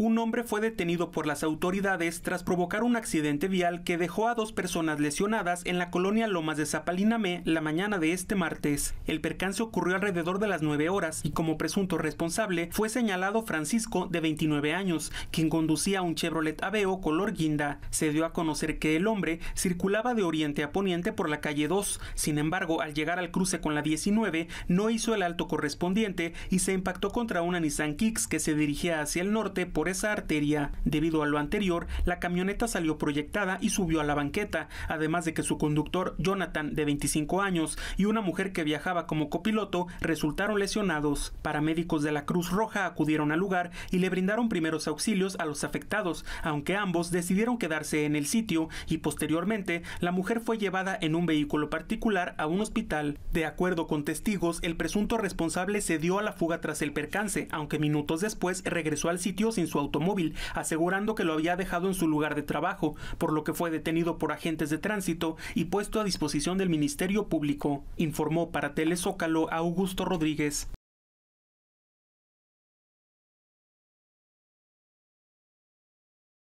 un hombre fue detenido por las autoridades tras provocar un accidente vial que dejó a dos personas lesionadas en la colonia Lomas de Zapalinamé la mañana de este martes. El percance ocurrió alrededor de las 9 horas y como presunto responsable fue señalado Francisco de 29 años, quien conducía un Chevrolet Aveo color guinda. Se dio a conocer que el hombre circulaba de oriente a poniente por la calle 2. Sin embargo, al llegar al cruce con la 19, no hizo el alto correspondiente y se impactó contra una Nissan Kicks que se dirigía hacia el norte por esa arteria. Debido a lo anterior, la camioneta salió proyectada y subió a la banqueta, además de que su conductor, Jonathan, de 25 años, y una mujer que viajaba como copiloto resultaron lesionados. Paramédicos de la Cruz Roja acudieron al lugar y le brindaron primeros auxilios a los afectados, aunque ambos decidieron quedarse en el sitio y posteriormente la mujer fue llevada en un vehículo particular a un hospital. De acuerdo con testigos, el presunto responsable se dio a la fuga tras el percance, aunque minutos después regresó al sitio sin su automóvil, asegurando que lo había dejado en su lugar de trabajo, por lo que fue detenido por agentes de tránsito y puesto a disposición del Ministerio Público, informó para Telezócalo Augusto Rodríguez.